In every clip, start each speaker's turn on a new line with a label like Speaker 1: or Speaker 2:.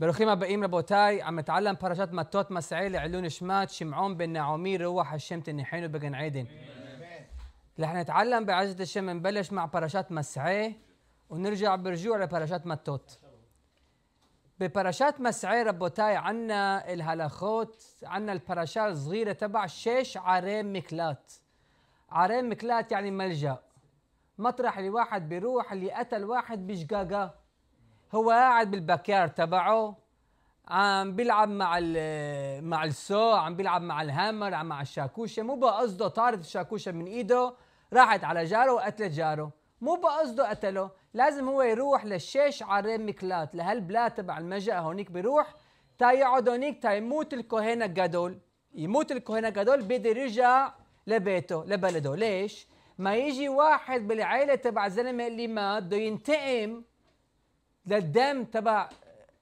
Speaker 1: ברוכים הבאים רבותיי, המתעלם פרשת מטות מסעי לעילון נשמת שמעון בן נעמי רוח השם תניחנו בגן עדן. رح نتعلم بعزة الشم نبلش مع باراشات مسعاه ونرجع برجوع لباراشات متوت بباراشات مسعاه ربوتاي عنا الهلاخوت عنا الباراشة الصغيرة تبع شيش عرام مكلات عرام مكلات يعني ملجأ مطرح اللي واحد بيروح اللي قتل واحد بشقاقة هو قاعد بالباكيار تبعه عم بيلعب مع مع السو عم بيلعب مع الهامر عم مع الشاكوشه مو بقصده طارت الشاكوشه من ايده راحت على جاره وقتلت جاره مو بقصده قتله لازم هو يروح للشيش عرين مكلات لهالبلاد تبع المجا هونيك بيروح تا يقعد هونيك تا يموت الكوهينا جادول يموت الكوهينا جادول بده يرجع لبيته لبلده ليش؟ ما يجي واحد بالعيلة تبع الزلمة اللي مات بده ينتقم للدم تبع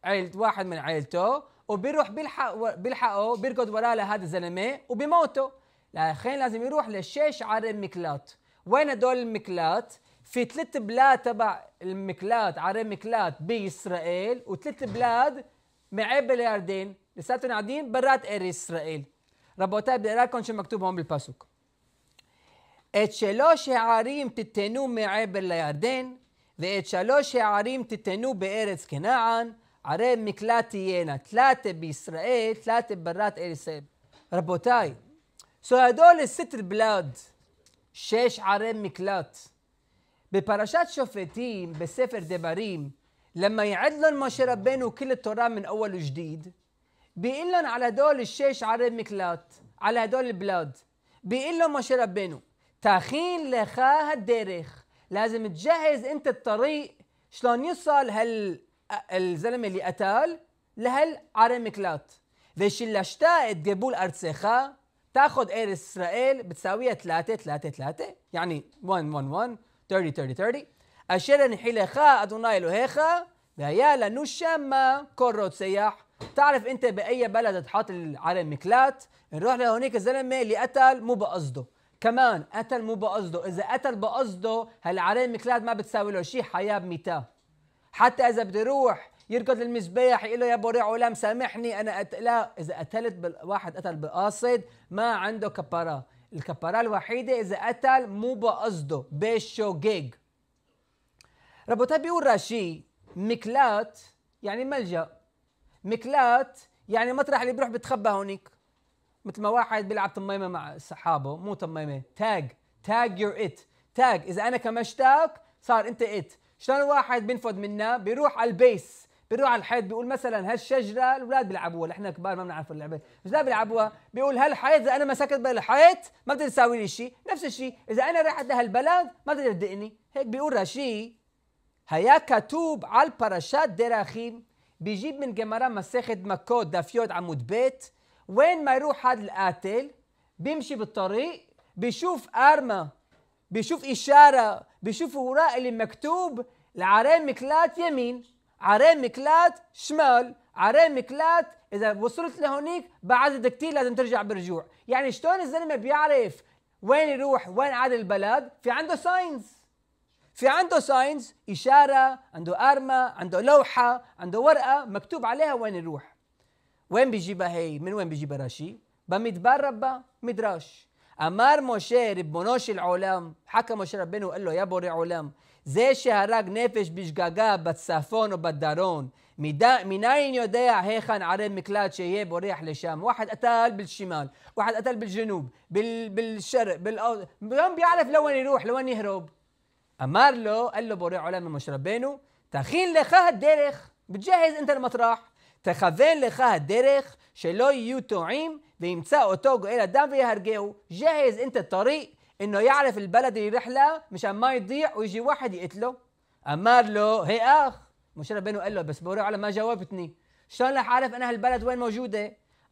Speaker 1: عيلة واحد من عيلته وبيروح بيلحق بيلحقه بيركض وراه لهذا الزلمه وبيموته لأخين لازم يروح للشيش على المكلات وين هدول المكلات؟ في ثلاث بلاد تبع المكلات عرق المكلات بإسرائيل وثلاث بلاد معبر الاردن لساتهم قاعدين برات اري اسرائيل ربوتاي بدي اقرا لكم شو مكتوب هون بالباسوك את שלוש הערים תיתנו מעבר לירדן, ואת שלוש הערים תיתנו בארץ כנען, ערי מקלט תהיינה, תלת בישראל, תלת ברת ארץ. רבותיי, סועדו לסיטר בלאד, שש ערי מקלט. בפרשת שופטים, בספר דברים, لما يعد لهم مشي ربنا وكل التوراة من أول وجديد بيقول لهم على دول الشيش عرب مكلات على هدول البلاد بيقول لهم مشي ربنا تاخين لخا لازم تجهز انت الطريق شلون يوصل هال الزلمه اللي قتال لهال لهالعرمكلات ذيش اشتاقت تجيبوا الارتساخة تاخذ اير اسرائيل بتساويها 3 3 3 يعني 1 1 1 30 30 30 اشير نحيلخا ادوناي الهيخا بهيا لانو شما كروت سياح تعرف انت باي بلد تحط العرمكلات نروح لهونيك الزلمه اللي قتل مو بقصده كمان قتل مو بقصده اذا قتل بقصده هالعليه مكلاد ما بتساوي له شيء حياه بميتاه حتى اذا بده يروح يركض للمذبح يقول له يا ابو علام سامحني انا قت... لا اذا قتلت واحد قتل بقاصد ما عنده كبارة الكبارة الوحيده اذا قتل مو بقصده بيشو جيج ربوتي بيقول راشي مكلات يعني ملجا مكلات يعني مطرح اللي بيروح بتخبى هونيك مثل ما واحد بيلعب تميمه مع صحابه مو تميمه تاج تاج يور ات تاج اذا انا كمشتاق صار انت ات شلون واحد بينفد منا بيروح على البيس بيروح على الحيط بيقول مثلا هالشجره الاولاد بيلعبوها نحن كبار ما بنعرف اللعبه مش لا بيلعبوها بيقول هالحيط اذا انا مسكت بالحيط ما بتقدر تساوي لي شيء نفس الشيء اذا انا رحت لهالبلد ما بتقدر تدقني هيك بيقول رشي هيا كتوب على الباراشات دراخيم بيجيب من جمرة مسيخة مكود دافيود عمود بيت وين ما يروح هذا القاتل بيمشي بالطريق بيشوف ارما بيشوف اشاره بيشوف وراء اللي مكتوب العرين مكلات يمين عرين مكلات شمال عرين مكلات اذا وصلت لهونيك بعدد كثير لازم ترجع برجوع يعني شلون الزلمه بيعرف وين يروح وين عاد البلد في عنده ساينز في عنده ساينز إشارة عنده أرمة عنده لوحة عنده ورقة مكتوب عليها وين يروح وين بيجيبها هي من وين بيجيبها راشي بمدبر ربا مدراش أمر موسى ربناش العالم حكى موسى ربنا وقال له يا بوري عالم زي شهرق نفش بشجاجة بتسافون وبدارون مدا منين يودع هيخان على مكلات شيء بوريح لشام واحد قتل بالشمال واحد قتل بالجنوب بال... بالشرق بالأوض ما بيعرف لوين يروح لوين يهرب أمر له قال له بوري عالم موسى ربنا تخين لخه الدرخ بتجهز انت المطرح תכוון לך הדרך שלא יהיו טועים וימצא אותו גואל אדם ויהרגהו. ג'הז אינת טרי אינו יערף אל اللي رحله משם מה ידיע ويجي واحد يقتله אמר לו, היי אח, משה רבנו אלו בסבורי עולם מה على ما جاوبتني شلون رح اعرف انا هالبلد وين موجوده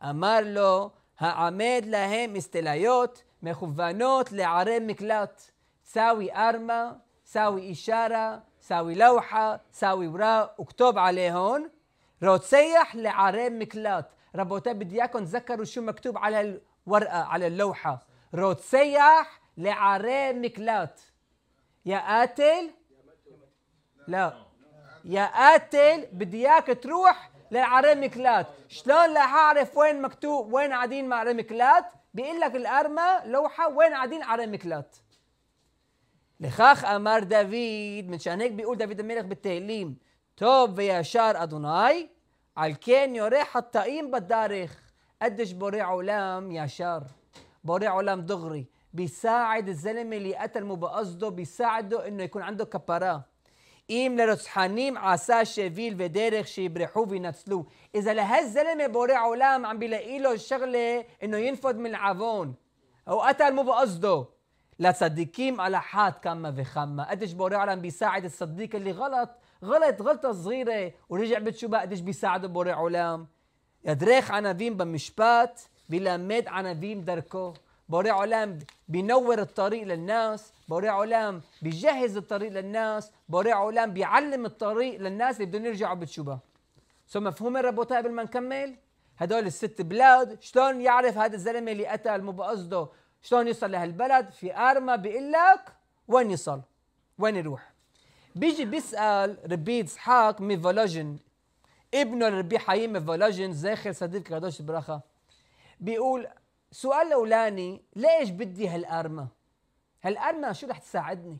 Speaker 1: امر له העמד להם מסטליות מכוונות לערי מקלט. סאווי ארמה, סאווי אישרה, סאווי לוחה, סאווי ורא, וכתוב עליהון روتسيح لعريم مكلات ربوتات بدي اياكم تذكروا شو مكتوب على الورقه على اللوحه روتسيح لعريم مكلات يا قاتل لا يا قاتل بدي اياك تروح لعري مكلات شلون لا اعرف وين مكتوب وين قاعدين مع مكلات بيقول لك الارمى لوحه وين قاعدين على مكلات لخاخ امر دافيد من شان هيك بيقول دافيد الملك بالتهليم טוב וישר אדוני, על כן יורה חטאים בדרך, קדש בורא עולם ישר, בורא עולם דוגרי, بيساعد الزلمة اللي قتل بقصده بيساعده انه يكون عنده كفارة אם לרוצחנים עשה שביל ודרך שיברחו וינצלו. איזה להזלמה בורא עולם עם בלעילו שגלה אינו ינפוד מן עוון. הוא קטל لصديقين على حاد كما وخما قديش بوري عالم بيساعد الصديق اللي غلط غلط غلطه صغيره ورجع بتشو بقى قديش بيساعده بوري عالم يدريخ عناوين بمشبات بلمد عناوين دركو بوري عالم بينور الطريق للناس بوري عالم بيجهز الطريق للناس بوري عالم بيعلم الطريق للناس اللي بدهم يرجعوا بتشوبة سو مفهوم الربوتاء قبل ما نكمل هدول الست بلاد شلون يعرف هذا الزلمه اللي قتل مو بقصده شلون يوصل لهالبلد في ارما بيقول لك وين يصل وين يروح بيجي بيسال ربي اسحاق ميفولوجين ابنه الربي حيين ميفولوجين زاخر صديق كادوش برخه بيقول السؤال الاولاني ليش بدي هالارما هالارما شو رح تساعدني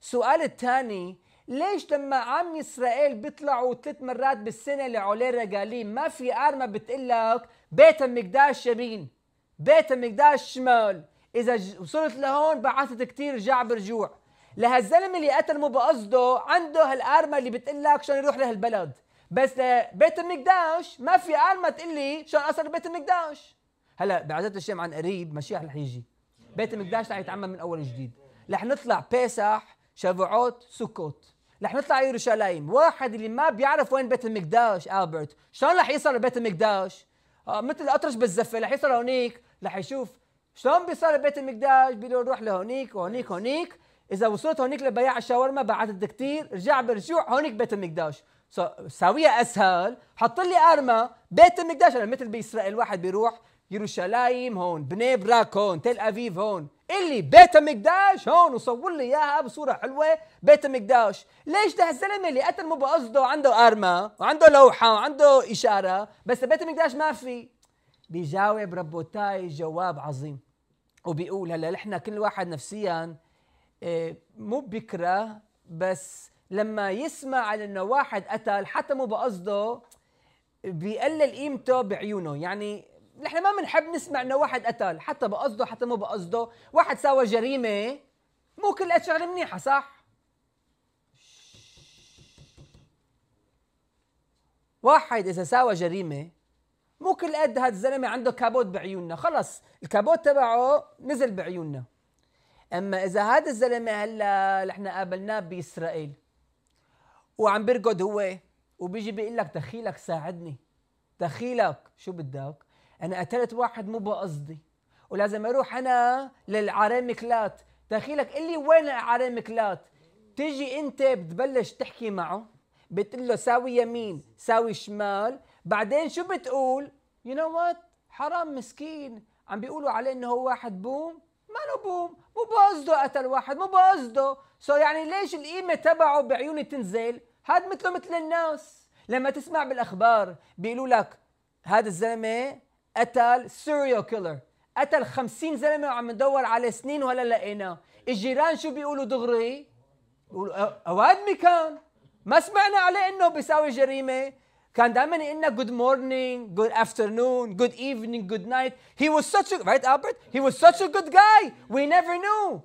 Speaker 1: السؤال الثاني ليش لما عم اسرائيل بيطلعوا ثلاث مرات بالسنه لعولي رجاليم ما في ارما بتقلك بيت المقداش يمين بيت المقداش شمال اذا وصلت لهون بعثت كتير رجع برجوع لهالزلمه اللي قتل مو بقصده عنده هالارمه اللي بتقول لك شلون يروح لهالبلد بس لبيت المقداش ما في ارمه تقول لي شلون اصل بيت المقداش هلا بعزة الشام عن قريب مشيح رح يجي بيت المقداش رح يتعمم من اول جديد رح نطلع بيسح شبعوت سكوت رح نطلع يروشلايم واحد اللي ما بيعرف وين بيت المقداش البرت شلون رح يصل لبيت المقداش آه، مثل الاطرش بالزفه رح يصل هونيك رح يشوف شلون بيصير بيت المقداش بيقولوا نروح لهونيك وهونيك هونيك اذا وصلت هونيك لبياع الشاورما بعتت كثير رجع برجوع هونيك بيت المقداش سويها اسهل حط لي ارما بيت المقداش انا مثل باسرائيل واحد بيروح يروشلايم هون بني براك هون تل ابيب هون اللي بيت المقداش هون وصور لي اياها بصوره حلوه بيت المقداش ليش ده الزلمه اللي قتل مو بقصده عنده ارما وعنده لوحه وعنده اشاره بس بيت المقداش ما في بيجاوب ربوتاي جواب عظيم وبيقول هلا نحن كل واحد نفسيا آه، مو بكره بس لما يسمع على انه واحد قتل حتى مو بقصده بيقلل قيمته بعيونه يعني نحن ما بنحب نسمع انه واحد قتل حتى بقصده حتى مو بقصده واحد سوى جريمه مو كل شغله منيحه صح واحد اذا ساوى جريمه مو كل قد هذا الزلمه عنده كابوت بعيوننا خلص الكابوت تبعه نزل بعيوننا اما اذا هذا الزلمه هلا نحن قابلناه باسرائيل وعم بيرقد هو وبيجي بيقول لك دخيلك ساعدني دخيلك شو بدك انا قتلت واحد مو بقصدي ولازم اروح انا كلات دخيلك قل لي وين كلات تيجي انت بتبلش تحكي معه بتقول له ساوي يمين ساوي شمال بعدين شو بتقول يو نو وات حرام مسكين عم بيقولوا عليه انه هو واحد بوم ما له بوم مو بقصده قتل واحد مو بقصده سو يعني ليش القيمه تبعه بعيوني تنزل هاد مثله مثل الناس لما تسمع بالاخبار بيقولوا لك هذا الزلمه قتل سيريال كيلر قتل 50 زلمه وعم ندور على سنين وهلا لقيناه الجيران شو بيقولوا دغري بيقولوا اوادمي كان ما سمعنا عليه انه بيساوي جريمه كان دائما يقول جود مورنينج جود افترنون جود ايفنينج جود نايت هي واز سوتش رايت البرت هي واز سوتش ا جود جاي وي نيفر نو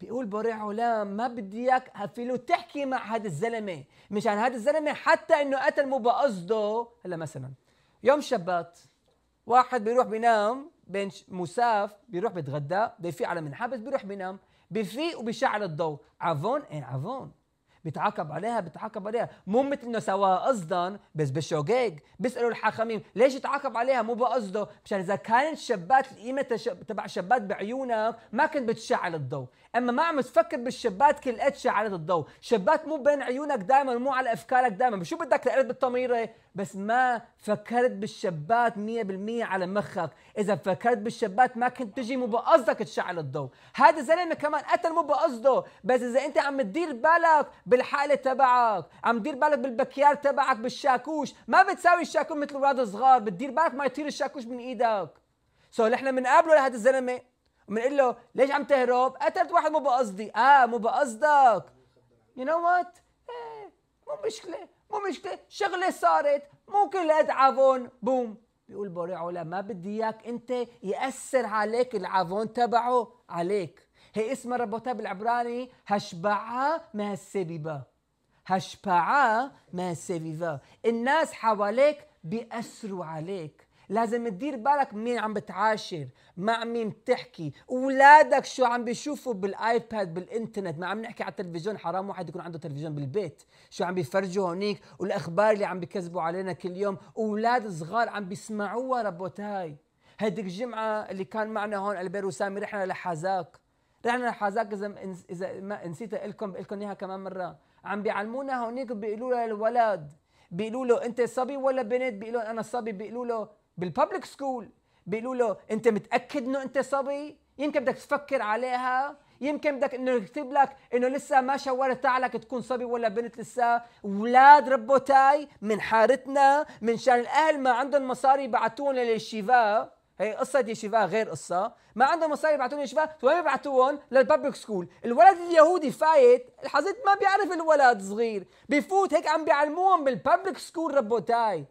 Speaker 1: بيقول بوري علام ما بدي اياك افيلو تحكي مع هذا الزلمه مشان هذا الزلمه حتى انه قتل مو بقصده هلا مثلا يوم شبات واحد بيروح بينام بين مساف بيروح بيتغدى بيفيق على منحبس بيروح بينام بفيق وبيشعل الضوء عفون ان عفون بيتعاقب عليها بيتعاقب عليها مو مثل انه سواها قصدا بس بالشوقيق بيسالوا الحاخامين ليش يتعاقب عليها مو بقصده مشان اذا كانت شبات القيمه تبع شبات بعيونك ما كنت بتشعل الضوء اما ما عم تفكر بالشبات كل قد شعلت الضوء شبات مو بين عيونك دائما مو على افكارك دائما شو بدك تقرب بالطميره بس ما فكرت بالشبات 100% على مخك اذا فكرت بالشبات ما كنت تجي مو بقصدك تشعل الضوء هذا زلمه كمان قتل مو بقصده بس اذا انت عم تدير بالك بالحاله تبعك عم دير بالك بالبكيار تبعك بالشاكوش ما بتساوي الشاكوش مثل اولاد صغار بتدير بالك ما يطير الشاكوش من ايدك سو نحن بنقابله لهذا الزلمه بنقول له ليش عم تهرب قتلت آه، واحد مو بقصدي اه مو بقصدك يو نو وات مو مشكله مو مشكله شغله صارت ممكن لقيت عفون بوم بيقول بوري علا ما بدي اياك انت ياثر عليك العفون تبعه عليك هي اسمها ربوتها بالعبراني هشبعا ما السببة هشبعا ما السببة الناس حواليك بيأثروا عليك لازم تدير بالك مين عم بتعاشر مع مين بتحكي اولادك شو عم بيشوفوا بالايباد بالانترنت ما عم نحكي على التلفزيون حرام واحد يكون عنده تلفزيون بالبيت شو عم بيفرجوا هونيك والاخبار اللي عم بيكذبوا علينا كل يوم اولاد صغار عم بيسمعوها ربوتاي هيديك الجمعه اللي كان معنا هون البير وسامي رحنا لحازاك رحنا رح اذا اذا ما نسيت اقول لكم بقول لكم اياها كمان مره عم بيعلمونا هونيك بيقولوا للولد بيقولوا له انت صبي ولا بنت بيقولوا انا صبي بيقولوا له بالببليك سكول بيقولوا له انت متاكد انه انت صبي يمكن بدك تفكر عليها يمكن بدك انه يكتب لك انه لسه ما شورت عليك تكون صبي ولا بنت لسه اولاد ربوتاي من حارتنا من شان الاهل ما عندهم مصاري بعتون للشيفا هي قصة دي شفاء غير قصة ما عنده مصاري يبعثون شفاء وين يبعثوهم للبابليك سكول الولد اليهودي فايت الحظيت ما بيعرف الولد صغير بفوت هيك عم بيعلموهم بالبابليك سكول ربوتاي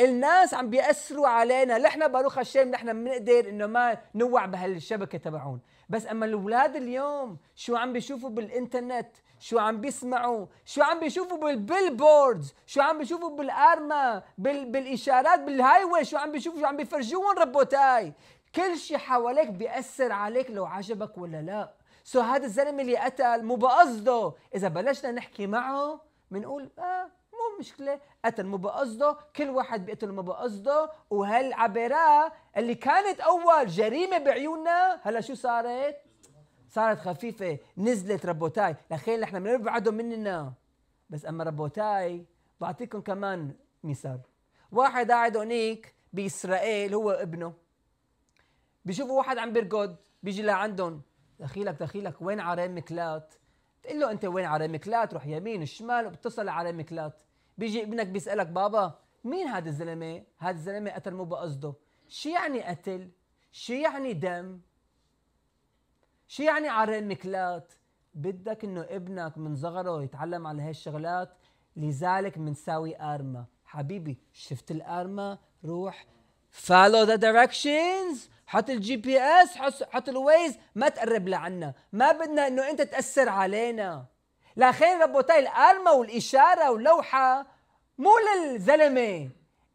Speaker 1: الناس عم بياثروا علينا نحن باروخ الشام نحن بنقدر انه ما نوع بهالشبكه تبعون بس اما الاولاد اليوم شو عم بيشوفوا بالانترنت شو عم بيسمعوا شو عم بيشوفوا بالبيلبوردز شو عم بيشوفوا بالارما بال... بالاشارات بالهايوي شو عم بيشوفوا شو عم بيفرجوهم ربوتاي كل شيء حواليك بياثر عليك لو عجبك ولا لا سو هذا الزلمه اللي قتل مو بقصده اذا بلشنا نحكي معه بنقول اه مشكله قتل مو بقصده كل واحد بيقتل مو بقصده وهالعبيرة اللي كانت اول جريمه بعيوننا هلا شو صارت صارت خفيفه نزلت ربوتاي لخيل احنا بنبعدهم مننا بس اما ربوتاي بعطيكم كمان مثال واحد قاعد هونيك باسرائيل هو ابنه بيشوفوا واحد عم بيرقد بيجي لعندهم دخيلك دخيلك وين عرام مكلات؟ تقول له انت وين عرام مكلات؟ روح يمين الشمال وبتصل على مكلات بيجي ابنك بيسالك بابا مين هذا الزلمه؟ هذا الزلمه قتل مو بقصده شو يعني قتل؟ شو يعني دم؟ شو يعني عرين مكلات؟ بدك انه ابنك من صغره يتعلم على هالشغلات لذلك بنساوي ارما حبيبي شفت الارما روح فالو ذا دايركشنز حط الجي بي اس حط الويز ما تقرب لعنا ما بدنا انه انت تاثر علينا لخير ربوتاي الارمه والإشارة واللوحة مو للزلمة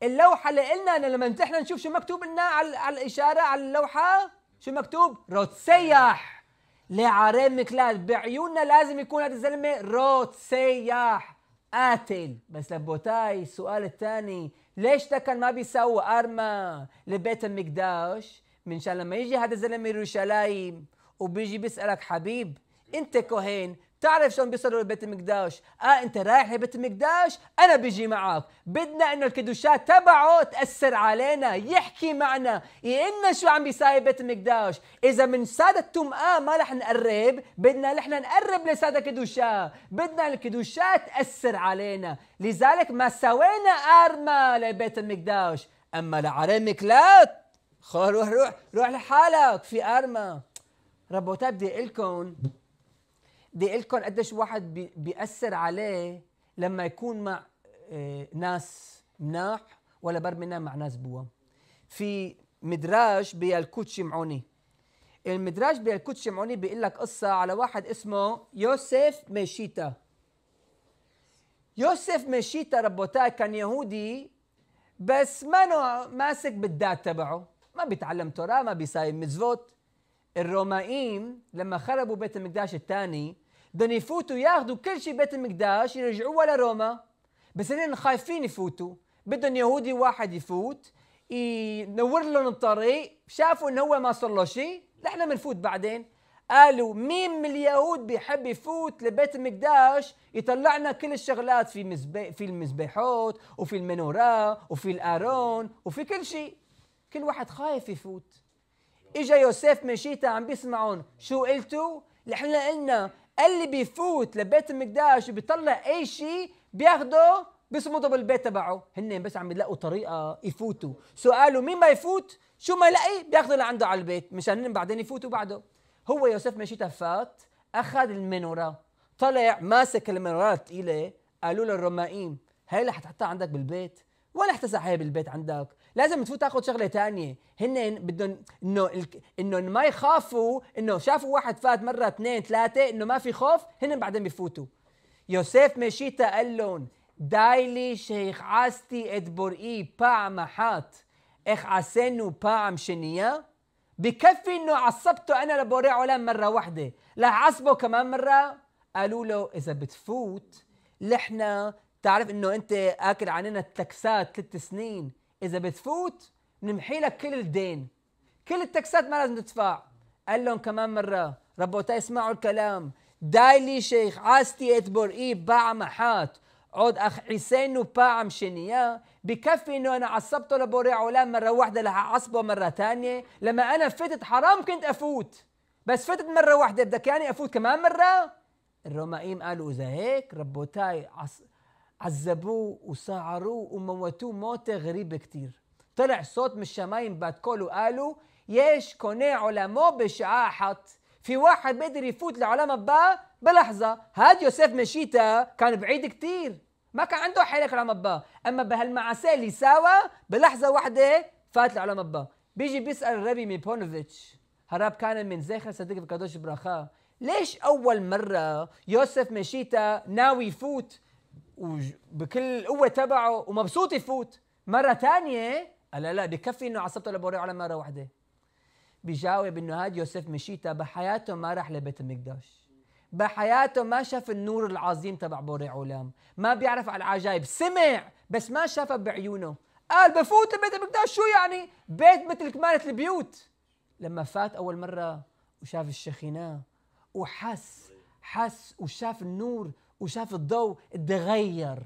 Speaker 1: اللوحة لإلنا أنا لما نحن نشوف شو مكتوب لنا على, الإشارة على اللوحة شو مكتوب روتسيح لعريم مكلاد بعيوننا لازم يكون هذا الزلمة روتسيح قاتل بس لبوتاي السؤال الثاني ليش ده كان ما بيسوي ارما لبيت المقداش من شان لما يجي هذا الزلمة يروشلايم وبيجي بيسألك حبيب انت كهين تعرف شلون بيصلوا لبيت المقداش اه انت رايح لبيت المقداش انا بيجي معك بدنا انه الكدوشات تبعه تاثر علينا يحكي معنا يقلنا شو عم بيساوي بيت المقداش اذا من سادة اه ما رح نقرب بدنا نحن نقرب لسادة كدوشا، بدنا الكدوشات تاثر علينا لذلك ما سوينا ارما لبيت المقداش اما لعريمك لا روح روح روح لحالك في ارما. ربوتات بدي اقول لكم بدي لكم قديش الواحد بيأثر عليه لما يكون مع آه، ناس مناح ولا برمنا مع ناس بوا في مدراج بيالكوت شمعوني المدراج بيالكوت شمعوني بيقول لك قصة على واحد اسمه يوسف ميشيتا يوسف ميشيتا ربوتاي كان يهودي بس ما ماسك بالذات تبعه ما بيتعلم توراه ما بيصايم مزفوت الرومائيين لما خربوا بيت المقداش الثاني بدهم يفوتوا ياخذوا كل شيء بيت المقدس يرجعوه لروما بس هن خايفين يفوتوا بدهم يهودي واحد يفوت ينور لهم الطريق شافوا انه هو ما صار له شيء نحن بنفوت بعدين قالوا مين من اليهود بيحب يفوت لبيت المقداش يطلعنا كل الشغلات في مزبي في المذبحات وفي المنورة وفي الارون وفي كل شيء كل واحد خايف يفوت اجا يوسف مشيتا عم بيسمعون شو قلتوا نحن قلنا اللي بيفوت لبيت المقداش وبيطلع اي شيء بياخده بيصمدوا بالبيت تبعه هن بس عم يلاقوا طريقه يفوتوا سؤاله مين ما يفوت شو ما يلاقي بياخذه لعنده على البيت مشان بعدين يفوتوا بعده هو يوسف ماشي فات اخذ المنوره طلع ماسك المنوره الثقيله قالوا له الرمائيم هي رح تحطها عندك بالبيت ولا احتسع هي بالبيت عندك لازم تفوت تاخذ شغله ثانيه هن بدهم انه انه ما يخافوا انه شافوا واحد فات مره اثنين ثلاثه انه ما في خوف هن بعدين بفوتوا يوسف مشيتا قال لهم دايلي شيخ عاستي اتبرئي بام محات اخ عسنو بام شنيا بكفي انه عصبته انا لبوري علام مره واحده لا عصبه كمان مره قالوا له اذا بتفوت لحنا تعرف انه انت اكل عننا التكسات ثلاث سنين اذا بتفوت نمحي لك كل الدين كل التكسات ما لازم تدفع قال لهم كمان مره ربوتي اسمعوا الكلام دايلي شيخ عاستي اتبر اي باع محات عود اخ حسين وباع مشنيا بكفي انه انا عصبته لبوري علام مره واحده لها عصبه مره ثانيه لما انا فتت حرام كنت افوت بس فتت مره واحده بدك يعني افوت كمان مره الرومائيين قالوا اذا هيك ربوتاي عصب عذبوه وسعروه وموتوه موتة غريبة كتير طلع صوت من الشمايم بعد كله قالوا يش كوني علمو بشعاحت في واحد بقدر يفوت لعلماء با بلحظة هاد يوسف مشيتا كان بعيد كتير ما كان عنده حيلك لعلماء با اما بهالمعاساة اللي ساوى بلحظه واحده فات لعلماء با بيجي بيسال ربي ميبونوفيتش هرب كان من زيخر صديق بكادوش براخا ليش اول مره يوسف مشيتا ناوي يفوت وبكل قوه تبعه ومبسوط يفوت مره ثانيه قال لا بكفي انه عصبته لبوري على مره واحده بجاوب انه هاد يوسف مشيتا بحياته ما راح لبيت المقدس بحياته ما شاف النور العظيم تبع بوري علام ما بيعرف على العجائب سمع بس ما شافها بعيونه قال بفوت لبيت المقدس شو يعني بيت مثل كمالة البيوت لما فات أول مرة وشاف الشخينة وحس حس وشاف النور وشاف الضوء تغير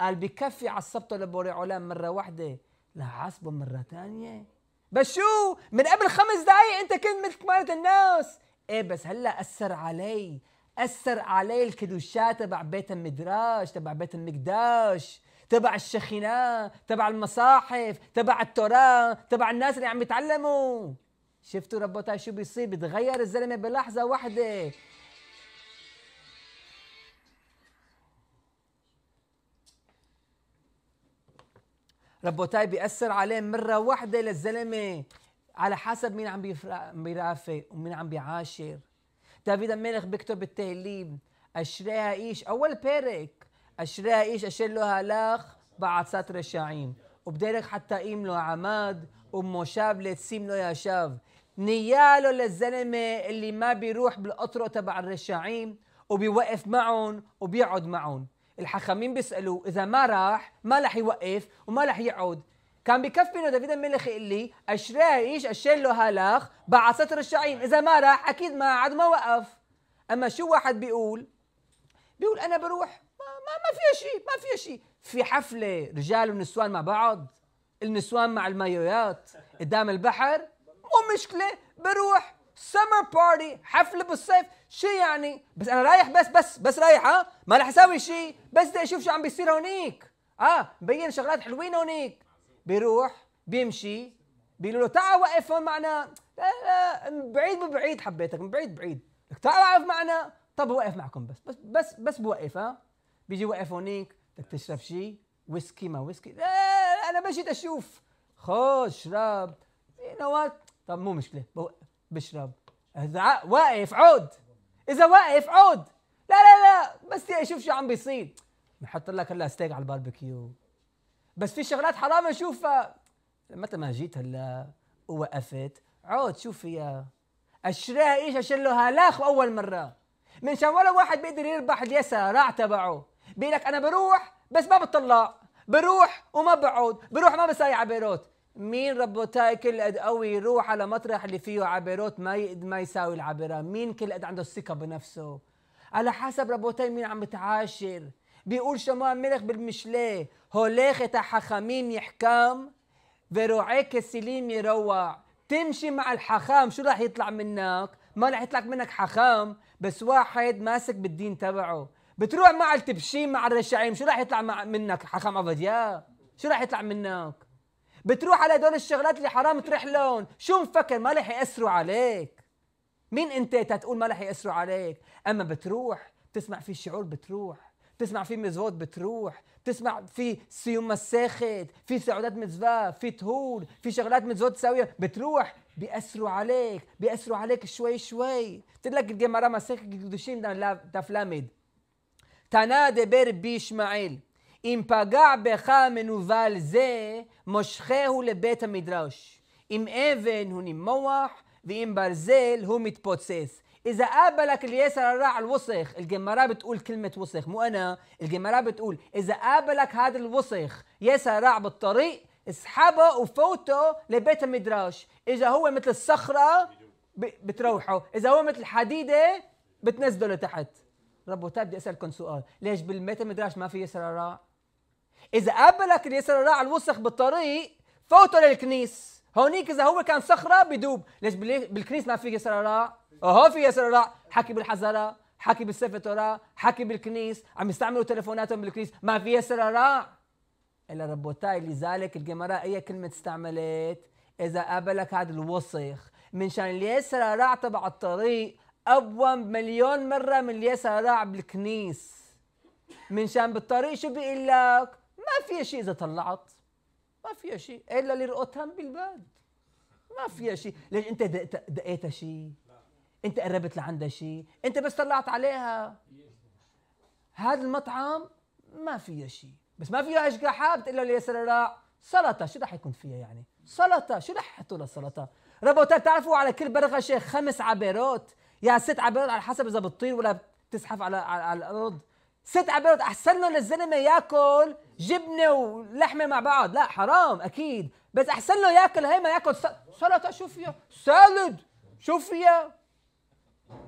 Speaker 1: قال بكفي عصبته لبوري علام مرة واحدة لا عصبه مرة ثانية بس شو من قبل خمس دقايق انت كنت مثل كمالة الناس ايه بس هلا اثر علي اثر علي الكدوشات تبع بيت المدراش تبع بيت المقداش تبع الشخناء تبع المصاحف تبع التوراة تبع الناس اللي عم يتعلموا شفتوا ربوتاي شو بيصير بيتغير الزلمه بلحظه واحده ربوتاي بيأثر عليه مرة واحدة للزلمة على حسب مين عم بيرافق ومين عم بيعاشر دافيد الملك بيكتب بالتهليب أشريها إيش أول بيرك أشريها إيش أشر له هلاخ بعد ساتر الشاعين وبديرك حتى قيم له عماد وموشاب لتسيم له يا شاف نياله للزلمة اللي ما بيروح بالقطرة تبع الرشاعين وبيوقف معهم وبيقعد معهم الحخامين بيسالوه اذا ما راح ما رح يوقف وما رح يقعد كان بكفي انه دافيد الملك يقول لي اشراه ايش اشيل له هلاخ بعد ستر الشعين اذا ما راح اكيد ما عاد ما وقف اما شو واحد بيقول بيقول انا بروح ما ما, ما فيها شيء ما فيها شيء في حفله رجال ونسوان مع بعض النسوان مع المايويات قدام البحر مو مشكله بروح سمر بارتي حفله بالصيف شو يعني بس انا رايح بس بس بس رايح ها ما راح اسوي شيء بس بدي اشوف شو عم بيصير هونيك اه مبين شغلات حلوين هونيك بيروح بيمشي بيقولوا له تعال وقف معنا لا لا بعيد ببعيد حبيتك من بعيد بعيد لك تعال وقف معنا طب بوقف معكم بس بس بس بس بوقف ها بيجي وقف هونيك بدك تشرب شيء ويسكي ما ويسكي لا, لا, لا انا مشيت اشوف خوش شرب يو نو وات طب مو مشكله بوقف بشرب إذا واقف عود اذا واقف عود لا لا لا بس شوف شو عم بيصير بنحط لك هلا ستيك على الباربيكيو بس في شغلات حرام اشوفها متى ما جيت هلا ووقفت عود شوف فيها اشريها ايش اشيل له هلاخ اول مره من شان ولا واحد بيقدر يربح اليسار تبعه بيقول لك انا بروح بس ما بطلع بروح وما بقعد بروح ما بساوي عبيروت مين ربو تاي كل قد قوي يروح على مطرح اللي فيه عبيروت ما ما يساوي العبره مين كل قد عنده الثقه بنفسه على حسب ربوتاي مين عم بتعاشر بيقول شماع ملك بالمشلاه هوليخ تا حخامين يحكام ورعيك السليم يروع تمشي مع الحخام شو راح يطلع منك ما راح يطلع منك حخام بس واحد ماسك بالدين تبعه بتروح مع التبشيم مع الرشعيم شو راح يطلع منك حخام ابديا شو راح يطلع منك بتروح على هدول الشغلات اللي حرام تروح لهم شو مفكر ما رح ياثروا عليك مين انت تقول ما رح ياثروا عليك اما بتروح بتسمع في شعور بتروح بتسمع في مزود بتروح بتسمع في سيوم مساخت في سعودات مزفاف في تهول في شغلات مزود تساويها بتروح بيأثروا عليك بيأثروا عليك شوي شوي بتقول لك مساخت دوشين تفلامد تنادي بير بيشمعيل אם פגע בך מנוול זה, מושכהו לבית המדרש. אם אבן הוא נמוח, ואם ברזל הוא מתפוצץ. إذا قابلك اليسر الرع الوسخ الجمرة بتقول كلمة وسخ مو أنا الجمرة بتقول إذا قابلك هذا الوسخ يسر راع بالطريق اسحبه وفوته لبيت المدراش إذا هو مثل الصخرة بتروحه إذا هو مثل الحديدة بتنزله لتحت ربو بدي أسألكم سؤال ليش بالبيت المدراش ما في يسر راع إذا قابلك اليسار راع الوسخ بالطريق فوتوا للكنيس هونيك إذا هو كان صخرة بدوب ليش بالكنيس ما في يسار راع أهو في يسار راع حكي بالحزرة حكي بالسفة ترى حكي بالكنيس عم يستعملوا تليفوناتهم بالكنيس ما في يسار راع إلا ربوتاي لذلك الجمراء هي كلمة استعملت إذا قابلك هذا الوسخ منشان اليسار راع تبع الطريق أقوى مليون مرة من اليسار راع بالكنيس منشان بالطريق شو بيقول لك ما فيها شيء اذا طلعت ما فيها شيء الا لرؤتهم بالباد ما فيها شيء ليش انت دقيتها شيء انت قربت لعندها شيء انت بس طلعت عليها هذا المطعم ما فيها شيء بس ما فيها اشقاحات الا اللي له سلطه شو رح يكون فيها يعني سلطه شو رح يحطوا لها سلطه ربوتات بتعرفوا على كل برغشه خمس عبيرات يا ست عبيرات على حسب اذا بتطير ولا بتزحف على على, على الارض ست عبيرات احسن له للزلمه ياكل جبنه ولحمه مع بعض لا حرام اكيد بس احسن له ياكل هي ما ياكل سلطه شو فيها سالد شو فيها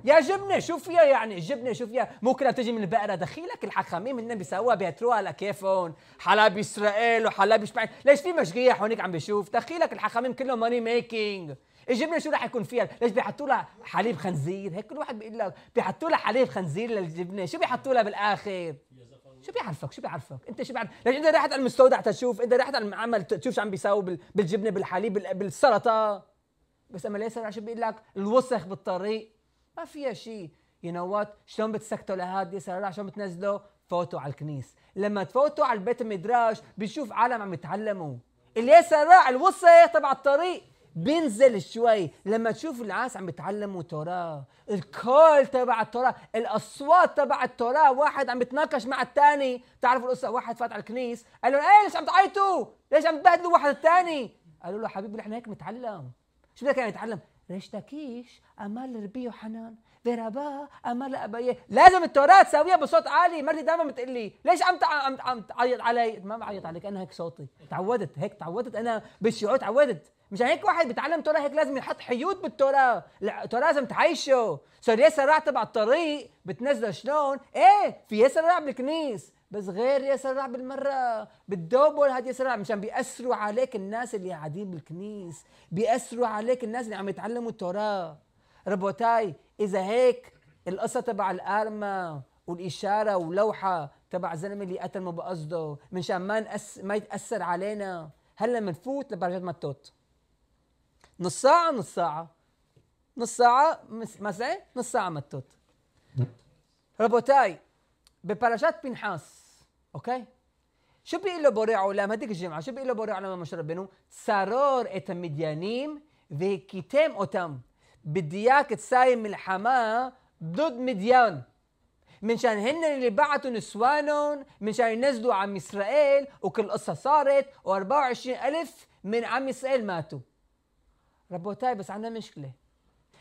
Speaker 1: يا جبنه شو فيها يعني جبنه شو فيها ممكن تجي من البقره دخيلك الحخامين هن بيسووها بيتروها لكيفهم حلاب اسرائيل وحلاب شبعت ليش في مشقية هونيك عم بشوف دخيلك الحخامين كلهم ماني ميكينج الجبنه شو رح يكون فيها؟ ليش بيحطوا لها حليب خنزير؟ هيك كل واحد بيقول لك بيحطوا لها حليب خنزير للجبنه، شو بيحطوا لها بالاخر؟ شو بيعرفك شو بيعرفك انت شو بيعرف ليش يعني انت رحت على المستودع تشوف انت رحت على المعمل تشوف شو عم بيساوي بالجبنه بالحليب بالسلطه بس اما ليس شو بيقول لك الوسخ بالطريق ما فيها شيء يو نو وات شلون بتسكتوا لهاد سلام شلون بتنزلوا فوتوا على الكنيس لما تفوتوا على البيت المدراج بيشوف عالم عم يتعلموا اليسار الوسخ تبع الطريق بينزل شوي لما تشوف العاس عم بيتعلموا توراه الكول تبع التوراه الاصوات تبع التوراه واحد عم يتناقش مع الثاني بتعرفوا القصه واحد فات على الكنيس قالوا له ايش إيه، عم تعيطوا ليش عم تبهدلوا واحد الثاني قالوا له حبيبي نحن هيك بنتعلم شو بدك يعني نتعلم رشتكيش امال ربي وحنان برابا امال ابيه لازم التوراه تساويها بصوت عالي مرتي دائما بتقول لي ليش عم عم عم تعيط علي ما بعيط عليك انا هيك صوتي تعودت هيك تعودت انا بالشعور تعودت مشان هيك واحد بيتعلم تورا هيك لازم يحط حيوط بالتورا التورا لازم تعيشه صار ياسر راح تبع الطريق بتنزله شلون ايه في ياسر راح بالكنيس بس غير ياسر راح بالمره بالدوبل هاد ياسر راح مشان بيأثروا عليك الناس اللي قاعدين بالكنيس بيأثروا عليك الناس اللي عم يتعلموا التوراه ربوتاي اذا هيك القصه تبع الارمه والاشاره ولوحه تبع زلمه اللي قتل ما بقصده مشان ما ما يتاثر علينا هلا منفوت لبرجات متوت نص ساعة نص ساعة نص ساعة مسعي نص ساعة متوت ربوتاي بباراشات بنحاس اوكي شو بيقول له بوري عولام هديك الجمعة شو بيقول له بوريعو لما مش ربنا سرار את המדיינים اوتام بدي بدياك تسايم ملحمة ضد مديان من شان هن اللي بعتوا نسوانهم من شان ينزلوا عم إسرائيل وكل قصة صارت و24 ألف من عم إسرائيل ماتوا ربوتاي بس عندنا مشكلة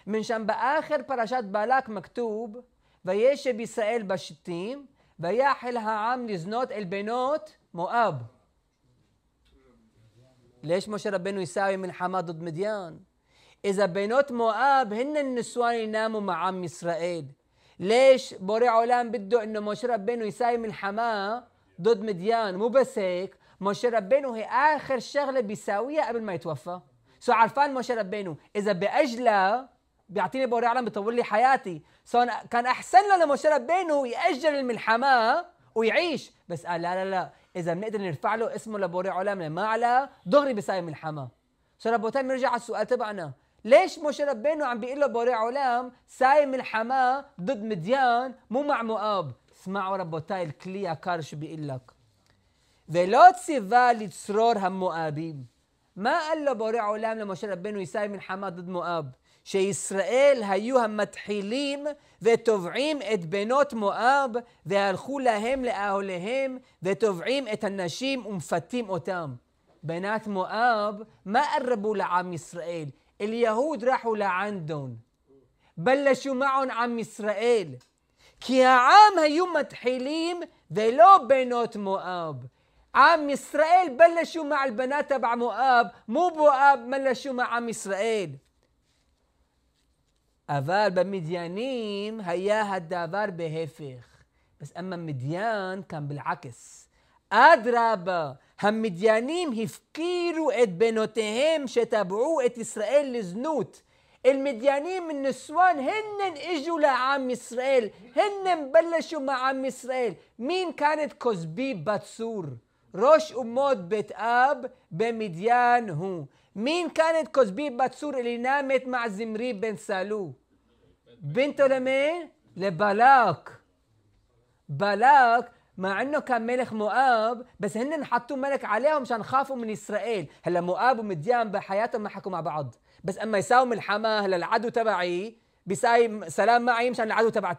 Speaker 1: منشان بآخر برشات بالاك مكتوب וישב بيسائل بشتيم ויחל העם لزنوت البنوت مؤاب ليش مشى ربנו يساوي من حما ضد مديان؟ إذا بنوت مؤاب هن النسوان يناموا مع عم إسرائيل ليش بوري علام بده إنه مشى ربנו يساوي من حما ضد مديان مو بس هيك مشى ربנו هي آخر شغلة بيساويها قبل ما يتوفى سو عرفان مشرب بينه اذا باجلى بيعطيني بوري علم بيطول لي حياتي سو كان احسن له لما شرب بينه ياجل الملحمه ويعيش بس قال لا لا لا اذا بنقدر نرفع له اسمه لبوري علم ما على دغري بيساوي ملحمه سو ربوتين بنرجع على السؤال تبعنا ليش موشي ربينو عم بيقول له بوري علام سايم الحماة ضد مديان مو مع مؤاب اسمعوا ربوتاي الكليا كار شو بيقول لك ולא ציווה هم مؤابين מה قال לו בורא עולם למשה רבנו ישראל מלחמה דוד מואב? שישראל היו המתחילים ותובעים את בנות מואב והלכו להם לאהליהם ותובעים את הנשים ומפתים אותם. בנת מואב, מה ארבו לעם ישראל? אל-יהוד רחו לענדון. בלשו מעון עם ישראל. כי העם היו מתחילים ולא בנות מואב. عم إسرائيل بلشوا مع البنات تبع مؤاب مو مؤاب بلشوا مع عم إسرائيل أفال بمديانين هياها الدافار بهفخ بس أما مديان كان بالعكس ادرابا هم مديانين هفكيروا ات بنوتهم شتابعوا ات إسرائيل لزنوت المديانين من نسوان هن اجوا لعم اسرائيل هن بلشوا مع عم اسرائيل مين كانت كوزبي باتسور روش أموت بيت أب بمديان هو مين كانت כנת כוזבי اللي نامت مع מעזמרי בן סלו. بنت لمين؟ لبلاك بلاك مع انه كان ملك مؤاب بس هن حطوا ملك عليهم عشان خافوا من اسرائيل هلا مؤاب ومديان بحياتهم ما حكوا مع بعض بس اما يساوم الحماه للعدو تبعي بيساوي سلام معي مشان العدو تبع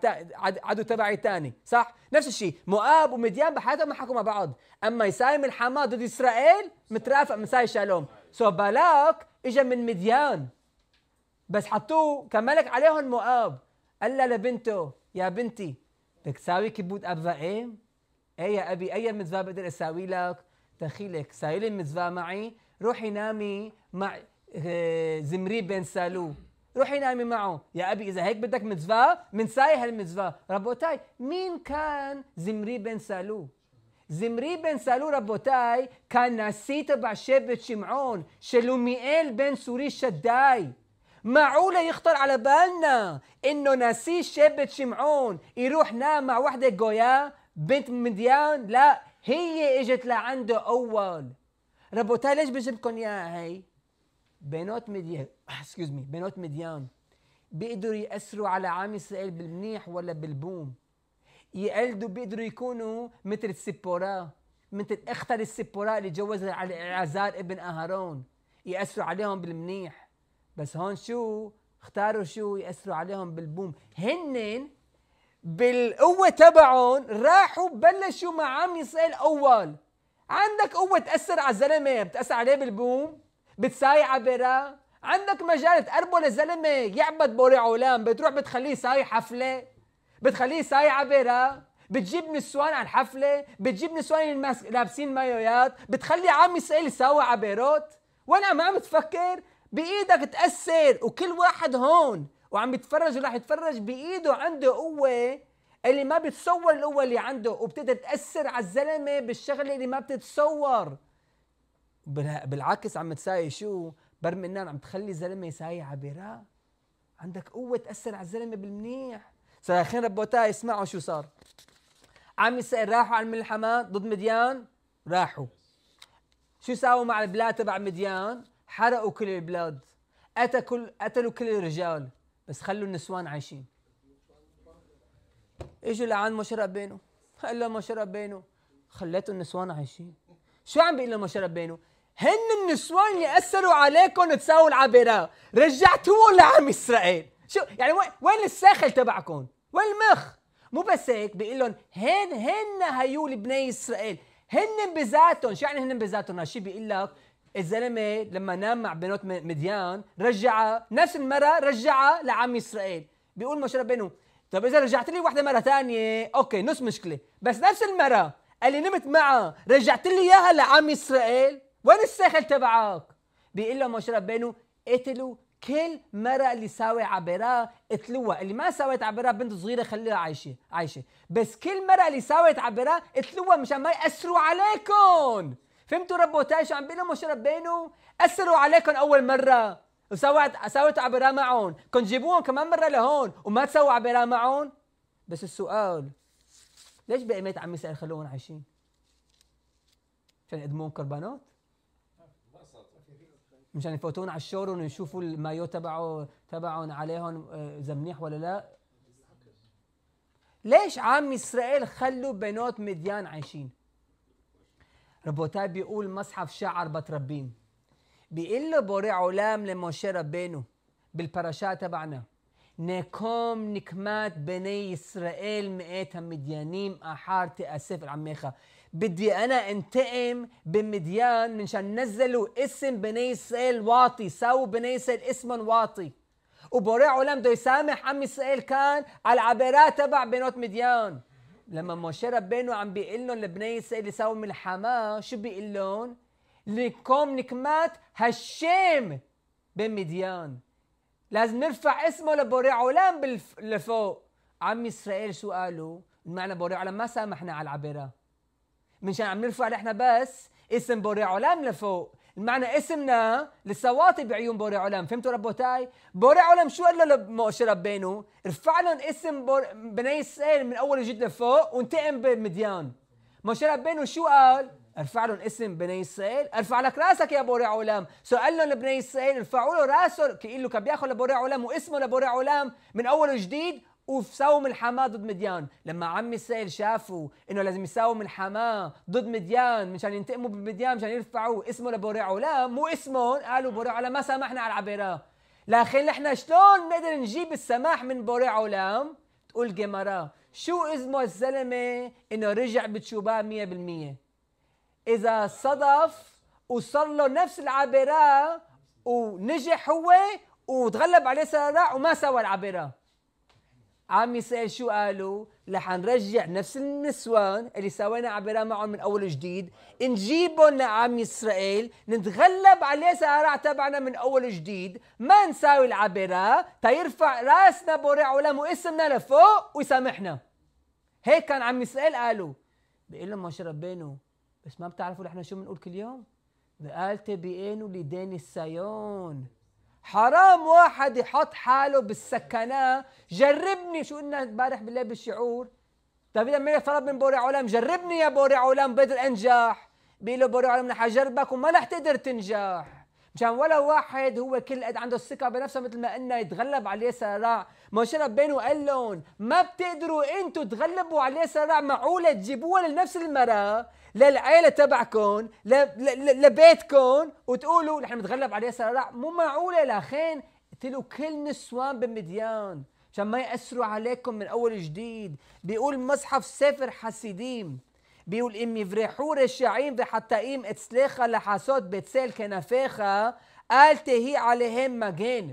Speaker 1: عدو تبعي الثاني صح نفس الشيء مؤاب ومديان بحياتهم ما حكوا مع بعض اما يساوي حماه ضد اسرائيل مترافق ساي شالوم سو بلاك اجى من مديان بس حطوه كملك عليهم مؤاب قال لها لبنته يا بنتي بدك تساوي كبود ابوائم اي يا ابي اي مزفاه بقدر اساوي لك دخيلك سايلي مزفاه معي روحي نامي مع آه، زمري بن سالو روحي نامي معه يا أبي إذا هيك بدك مزفا من ساي هالمزفا ربوتاي مين كان زمري بن سالو زمري بن سالو ربوتاي كان نسي تبع شبت شمعون شلوميئيل بن سوري شداي معقول يخطر على بالنا انه نسي شبت شمعون يروح نام مع وحده جويا بنت مديان لا هي اجت لعنده اول ربوتاي ليش بجيبكم اياها هي بنات مديان اكسكيوز مي بنات مديان بيقدروا ياثروا على عام اسرائيل بالمنيح ولا بالبوم يقلدوا بيقدروا يكونوا مثل السبوره مثل اختر السبوره اللي جوز على عزار ابن اهارون ياثروا عليهم بالمنيح بس هون شو اختاروا شو ياثروا عليهم بالبوم هن بالقوه تبعهم راحوا بلشوا مع عم اسرائيل اول عندك قوه تاثر على الزلمه بتاثر عليه بالبوم بتساي عبرة عندك مجال تقربه لزلمه يعبد بوري علام بتروح بتخليه ساي حفله بتخليه ساي عبره بتجيب نسوان على الحفله بتجيب نسوان لابسين مايويات بتخلي عم يسال يساوي عبيروت وانا ما عم تفكر بايدك تاثر وكل واحد هون وعم يتفرج وراح يتفرج بايده عنده قوه اللي ما بتصور القوه اللي عنده وبتقدر تاثر على الزلمه بالشغله اللي ما بتتصور بالعكس عم تساوي شو برمي النار عم تخلي زلمه يساوي عبيرة عندك قوه تاثر على الزلمه بالمنيح خير ربوتا اسمعوا شو صار عم يسأل راحوا على الملحمه ضد مديان راحوا شو ساووا مع البلاد تبع مديان حرقوا كل البلاد كل قتلوا كل الرجال بس خلوا النسوان عايشين اجوا لعند مشرى بينه قال له مشرى بينه خليتوا النسوان عايشين شو عم بيقول له مشرى بينه هن النسوان اللي أثروا عليكم تساووا العبيرة رجعتوهم لعم إسرائيل شو يعني وين الساخل تبعكم وين المخ مو بس هيك بيقول لهم هن هن هيول بني اسرائيل هن بذاتهم شو يعني هن بذاتهم شيء بيقول لك الزلمه لما نام مع بنات مديان رجعها نفس المره رجعها لعم اسرائيل بيقول مش ربنا طب اذا رجعت لي وحده مره ثانيه اوكي نص مشكله بس نفس المره اللي نمت معها رجعت لي اياها لعم اسرائيل وين الساحل تبعك بيقول له مشرف ربانو قتلوا كل مرة اللي ساوي عبرا قتلوها اللي ما ساويت عبرا بنت صغيرة خليها عايشة عايشة بس كل مرة اللي ساويت عبرا قتلوها مشان ما يأثروا عليكم فهمتوا ربو شو عم بيقول مش ربانو أثروا عليكم أول مرة وساويت ساويت عبرا معهم كن جيبوهم كمان مرة لهون وما تسووا عبرا معهم بس السؤال ليش بقيمات عم يسأل خلوهم عايشين؟ عشان يقدمون كربانات مشان يفوتون على الشور ويشوفوا المايو تبعه تبعهم عليهم آه، اذا منيح ولا لا ليش عام اسرائيل خلوا بنات مديان عايشين ربوتاي بيقول مصحف شعر بتربين بيقول له بوري علام لموشي ربينو بالبرشاة تبعنا نكوم نكمات بني إسرائيل مئات المديانين أحار تأسف العميخة بدي انا انتقم بمديان منشان نزلوا اسم بني اسرائيل واطي سو بني اسرائيل اسم واطي وبوريع عالم بده يسامح عم اسرائيل كان على العبيرات تبع بنات مديان لما موشي ربنا عم بيقول لهم لبني اسرائيل يساووا ملحمه شو بيقول لهم؟ لكم نكمات هالشيم بمديان لازم نرفع اسمه لبورع عולם لفوق عم اسرائيل شو قالوا؟ بمعنى بوريع عالم ما سامحنا على العبيرات منشان عم نرفع نحن بس اسم بوري علام لفوق المعنى اسمنا لسواتي بعيون بوري علام فهمتوا ربوتاي بوري علام شو قال له مؤشر ربينه رفع لهم اسم بور... بني اسرائيل من اول جد لفوق وانتقم بمديان مؤشر ربينه شو قال ارفع لهم اسم بني اسرائيل ارفع لك راسك يا بوري علام سو قال لهم لبني اسرائيل ارفعوا له راسه كيلو كان بياخذ لبوري علام واسمه لبوري علام من اول وجديد وساوم الحماه ضد مديان لما عمي السائل شافوا انه لازم يساوم الحماه ضد مديان مشان ينتقموا بمديان مشان يرفعوا اسمه لبوريعو لا مو اسمه قالوا بوريعو لا ما سامحنا على العبيرة لكن نحن شلون نقدر نجيب السماح من بوريعو لام تقول جمرة شو اسمه الزلمة انه رجع بتشوباه مية بالمية اذا صدف وصار له نفس العبيرة ونجح هو وتغلب عليه سراع وما سوى العبيرة عم يسأل شو قالوا رح نرجع نفس النسوان اللي سوينا عبيرة معهم من أول جديد نجيبهم لعم إسرائيل نتغلب عليه سارع تبعنا من أول جديد ما نساوي العبيرة تيرفع راسنا بورع علم واسمنا لفوق ويسامحنا هيك كان عم إسرائيل قالوا بيقول لهم ماشي ربنا بس ما بتعرفوا نحن شو بنقول كل يوم بقالت بيقينوا لدين السيون حرام واحد يحط حاله بالسكناه جربني شو قلنا امبارح بالليل بالشعور دافيد الملك طلب من بوري علام جربني يا بوري علام بدل انجح بيقول له بوري علام رح اجربك وما رح تقدر تنجح مشان ولا واحد هو كل قد عنده الثقه بنفسه مثل ما قلنا يتغلب عليه ما موشي ربينو قال لهم ما بتقدروا انتم تغلبوا عليه سراع معقوله تجيبوها لنفس المراه للعيله تبعكم لبيتكم وتقولوا نحن بنتغلب عليه سراع مو معوله لخين قتلوا كل نسوان بمديان عشان ما ياثروا عليكم من اول جديد بيقول مصحف سفر حسيديم בيقول אם יברחו רשעים וחטאים אצלך לחסות בצל כנפיך, אל תהי עליהם מגן.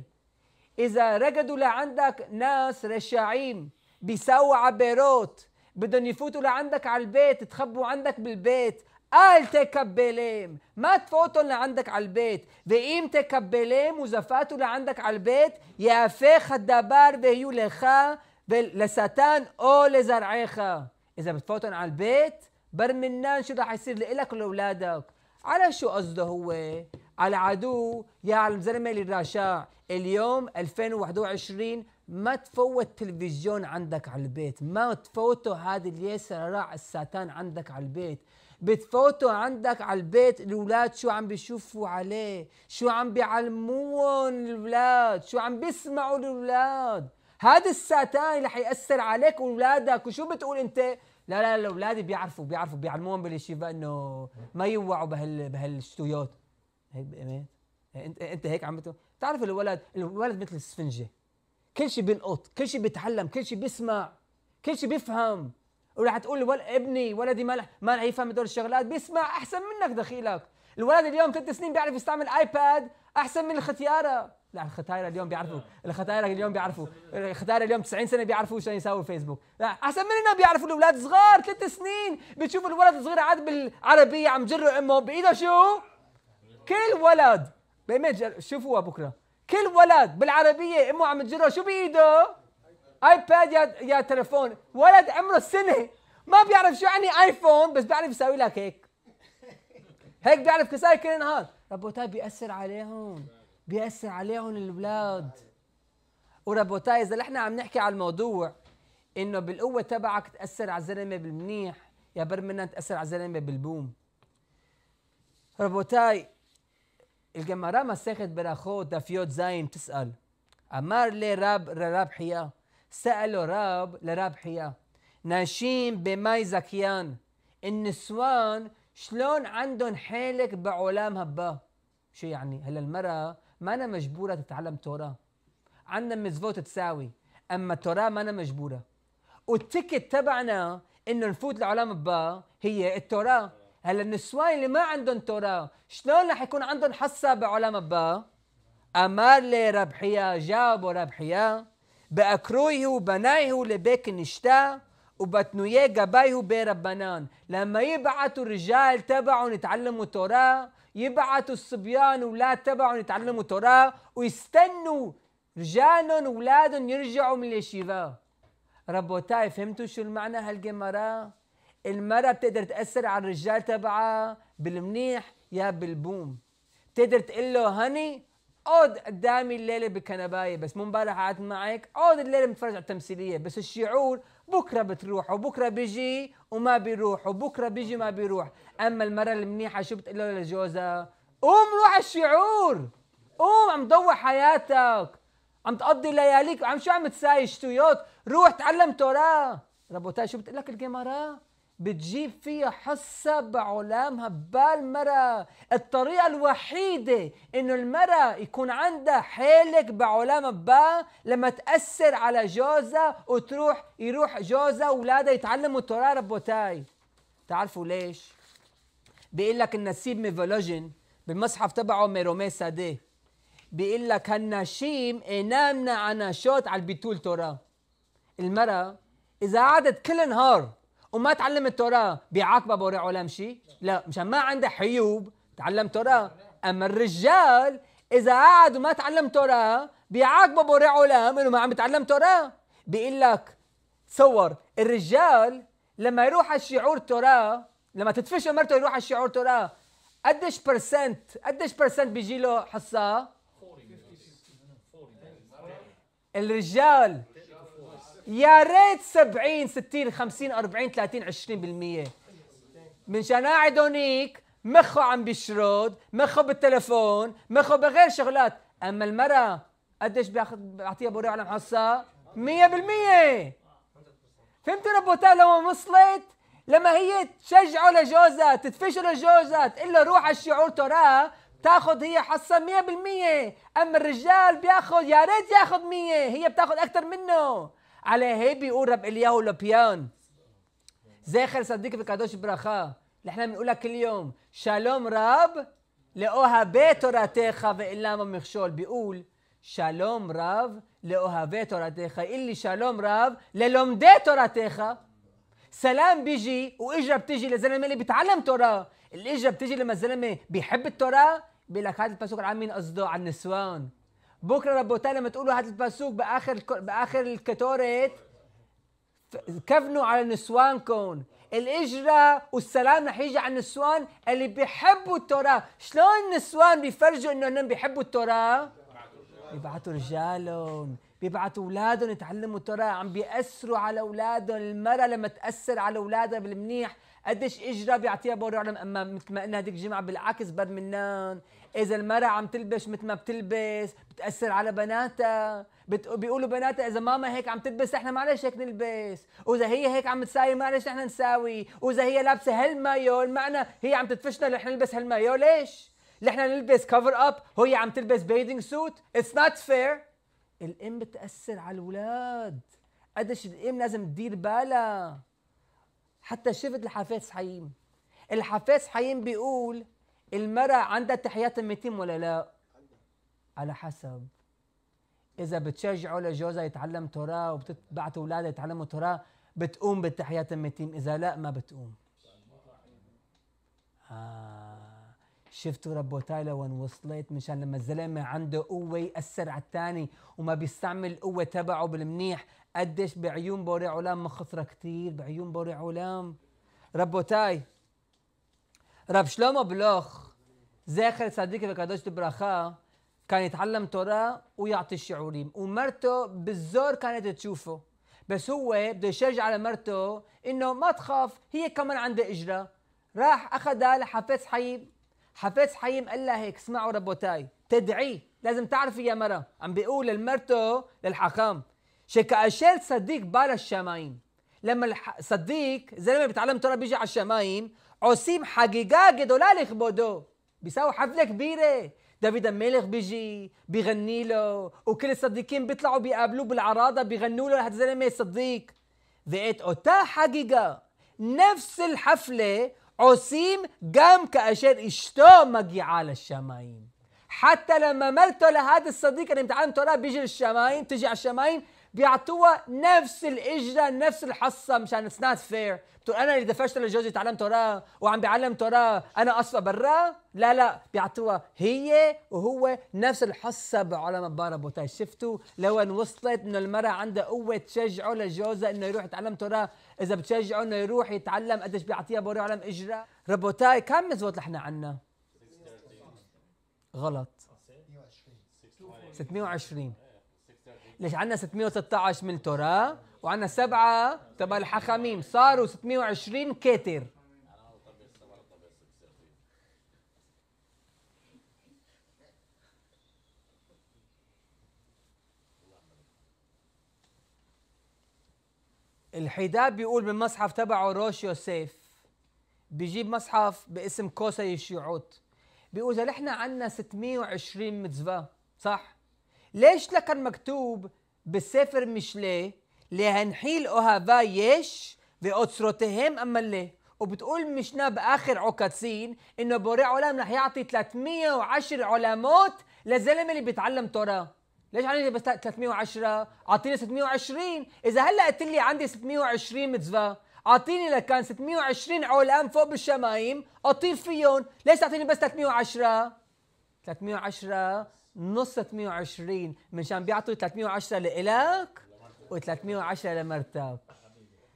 Speaker 1: إذا رقدوا لعندك ناس رشاعين بيسووا عبيرات بدهم يفوتوا لعندك على البيت تخبوا عندك بالبيت قال تكبلهم ما تفوتوا لعندك على البيت ואם תקבלם וזפתו לענדק על בית, יהפך הדבר ויהיו לך ולשטן או לזרעך. إذا بتفوتهم على البيت برمنان شو راح يصير لإلك ولأولادك على شو قصده هو؟ على عدو يا الزلمة اللي راشع اليوم 2021 ما تفوت تلفزيون عندك على البيت ما تفوتوا هذا راع الساتان عندك على البيت بتفوتوا عندك على البيت الاولاد شو عم بيشوفوا عليه شو عم بيعلموهم الاولاد شو عم بيسمعوا الاولاد هذا الساتان اللي حيأثر عليك واولادك وشو بتقول انت لا لا لا اولادي بيعرفوا بيعرفوا بيعلموهم بالشيفا انه ما يوعوا بهال بهالشتويات هيك بأمان إيه؟ إيه، انت إيه، انت هيك عم بتعرف الولد الولد مثل السفنجه كل شيء بيلقط كل شيء بيتعلم كل شيء بيسمع كل شيء بيفهم ورح تقول ول... ابني ولدي ما ما رح يفهم هدول الشغلات بيسمع احسن منك دخيلك الولد اليوم ثلاث سنين بيعرف يستعمل ايباد احسن من الختياره لا الختايرة اليوم بيعرفوا آه. الختايرة اليوم بيعرفوا الختايرة اليوم 90 سنة بيعرفوا شو يساوي فيسبوك لا احسن مننا بيعرفوا الاولاد صغار ثلاث سنين بتشوف الولد الصغير عاد بالعربية عم جره امه بايده شو؟ كل ولد بإيميج شوفوها بكرة كل ولد بالعربية امه عم تجره شو بايده؟ ايباد يا يا تليفون ولد عمره سنة ما بيعرف شو يعني ايفون بس بيعرف يساوي لك هيك هيك بيعرف كسائر كل نهار ربوتات طيب بيأثر عليهم بيأثر عليهم البلاد وربوتاي اذا احنا عم نحكي على الموضوع انه بالقوه تبعك تاثر على الزلمه بالمنيح يا بر منها تاثر على الزلمه بالبوم ربوتاي الجمارة مسخت براخو دافيوت زاين بتسأل أمر لي راب راب حيا سألوا راب لراب حيا ناشين بمي زكيان النسوان شلون عندهم حالك بعولام هبا شو يعني هلا المرأة ما أنا مجبورة تتعلم توراه عندنا مزفوت تساوي أما التوراه ما أنا مجبورة والتيكت تبعنا إنه نفوت لعالم البا هي التوراه هلا النسوان اللي ما عندهم توراه شلون رح يكون عندهم حصة بعالم البا أمار لي ربحيا جابوا ربحيا بأكرويه وبنايه لبيك نشتا وبتنويه جبايه بربنان لما يبعثوا الرجال تبعهم يتعلموا توراه يبعثوا الصبيان ولا تبعهم يتعلموا توراه ويستنوا رجالهم وولادهم يرجعوا من اليشيفا ربوتاي فهمتوا شو المعنى هالجمرة؟ المرة بتقدر تأثر على الرجال تبعها بالمنيح يا بالبوم بتقدر تقول له هني اقعد قدامي الليلة بكنباية بس مو امبارح قعدت معك اقعد الليلة متفرج على التمثيلية بس الشعور بكرة بتروح وبكرة بيجي وما بيروح وبكرة بيجي ما بيروح أما المرة المنيحة شو بتقول له لجوزة قوم روح الشعور قوم عم تضوع حياتك عم تقضي لياليك عم شو عم تساي تويوت روح تعلم توراه ربوتاي شو بتقول لك الجمارة بتجيب فيها حسب علامها بالمرأة الطريقة الوحيدة انه المرأة يكون عندها حيلك بعلامها با لما تأثر على جوزها وتروح يروح جوزها واولادها يتعلموا التوراة ربوتاي تعرفوا ليش؟ بيقول لك النسيب ميفولوجين بالمصحف تبعه ميرومي سادي بيقول لك هالنشيم انامنا عناشوت على البيتول توراه المرأة إذا قعدت كل نهار وما تعلم التوراة بيعاقبها بوري عالم شيء؟ لا مشان ما عنده حيوب تعلم توراة أما الرجال إذا قعد وما تعلم توراة بيعاقبها بوري عالم إنه ما عم يتعلم توراة بيقول لك تصور الرجال لما يروح على الشعور توراة لما تدفش مرته يروح على الشعور توراة قديش برسنت قديش برسنت بيجي له حصة؟ الرجال يا ريت 70 60 50 40 30 20% من شان قاعد هونيك مخه عم بيشرد مخه بالتلفون مخه بغير شغلات اما المرأة قديش بياخذ بيعطيها بوري على محصة 100% فهمتوا ربوتها لما وصلت لما هي تشجعه لجوزها تدفشه لجوزها تقول له روح على الشعور تراه بتاخذ هي حصه 100% اما الرجال بياخذ يا ريت ياخذ 100 هي بتاخذ اكثر منه على هيبي يقول رب الياهو لبيان زخر صديق וקדוש ברכה, אנחנו נעולה כל יום, שלום רב לאוהבי תורתך ואינם המכשול, ביעול, שלום רב לאוהבי תורתך, אילי שלום רב ללומדי תורתך. سلام بيجي واجره بتيجي لزلمه اللي بيتعلم توراه، الاجره بتيجي لما الزلمه بيحب التوراه بيقول لك هذا الباسوك عن مين قصده؟ عن النسوان. بكره ربوتاي لما تقولوا هات الباسوك باخر باخر الكتوريت كفنوا على نسوانكم الاجرة والسلام رح يجي على النسوان اللي بيحبوا التوراة شلون النسوان بيفرجوا انه انهم بيحبوا التوراة بيبعتوا رجالهم بيبعتوا اولادهم يتعلموا التوراة عم بيأثروا على اولادهم المرأة لما تأثر على اولادها بالمنيح قديش اجره بيعطيها بور العالم اما مثل ما قلنا هذيك الجمعه بالعكس برمنان اذا المراه عم تلبس مثل ما بتلبس بتاثر على بناتها بت... بيقولوا بناتها اذا ماما هيك عم تلبس نحن معلش هيك نلبس واذا هي هيك عم تساوي معلش نحن نساوي واذا هي لابسه هالمايو المعنى هي عم تدفشنا نحن نلبس هالمايو ليش نحن نلبس كفر اب وهي عم تلبس بيدنج سوت اتس نوت فير الام بتاثر على الاولاد قديش الام لازم تدير بالها حتى شفت الحفاز حيم الحفاز حيم بيقول المرأة عندها تحيات المتيم ولا لا على حسب إذا بتشجعوا لجوزها يتعلم تراث وبتبعت أولادها يتعلموا تراث بتقوم بالتحيات المتيم إذا لا ما بتقوم آه. شفتوا ربوتاي لوين وصلت مشان لما الزلمه عنده قوه ياثر على الثاني وما بيستعمل القوه تبعه بالمنيح قديش بعيون بوري علام مخطره كثير بعيون بوري علام ربوتاي رب شلومو بلوخ زاخر صديقي بكادوش برخا كان يتعلم توراه ويعطي الشعوريم ومرته بالزور كانت تشوفه بس هو بده يشجع على مرته انه ما تخاف هي كمان عندها اجره راح اخذها لحفيظ حي حفيظ حيم قال لها هيك اسمعوا ربوتاي تدعي لازم تعرفي يا مرة عم بيقول لمرته شكا شكاشيل صديق بار الشمايم لما صديق زلمه بتعلم ترى بيجي على الشمايم عصيم حقيقة دولار يخبدو بيساوي حفلة كبيرة دافيد الملك بيجي بيغني له وكل الصديقين بيطلعوا بيقابلوه بالعراضة بيغنوا له هذا الزلمه صديق ذات اوتا حقيقة نفس الحفلة عسيم جام كأشير اشتاق مجيعة للشمايم حتى لما مالته لهذا الصديق اللي امتحنته له بيجي للشمايم تجي على الشمايم بيعطوها نفس الاجره نفس الحصه مشان اتس نوت فير بتقول انا اللي دفشت لجوزي تعلم توراه وعم بعلم توراه انا اصلا برا لا لا بيعطوها هي وهو نفس الحصه بعلم بارا شفتوا لوين وصلت انه المراه عندها قوه تشجعه لجوزها انه يروح يتعلم توراه اذا بتشجعه انه يروح يتعلم قديش بيعطيها بوري علم اجره ربوتاي كم مزبوط نحن عنا غلط 620 ليش عندنا 616 من توراه وعندنا سبعة تبع الحخاميم صاروا 620 كاتر الحداب بيقول بالمصحف تبعه روش يوسيف بيجيب مصحف باسم كوسا يشيعوت بيقول اذا نحن عندنا 620 متزفاه صح ليش لكان مكتوب مشلي لهنحيل اوهافا يش יש اما ليه وبتقول مشنا باخر عكاتسين انه بوري عالم رح يعطي 310 علامات للزلمه اللي بيتعلم توراه ليش عندي بس 310 اعطيني 620 اذا هلا قلت لي عندي 620 متزفا اعطيني لكان 620 علام فوق بالشمايم اطير فيهم ليش تعطيني بس 310 310 نص 320 منشان بيعطوا 310 لإلك و310 لمرتك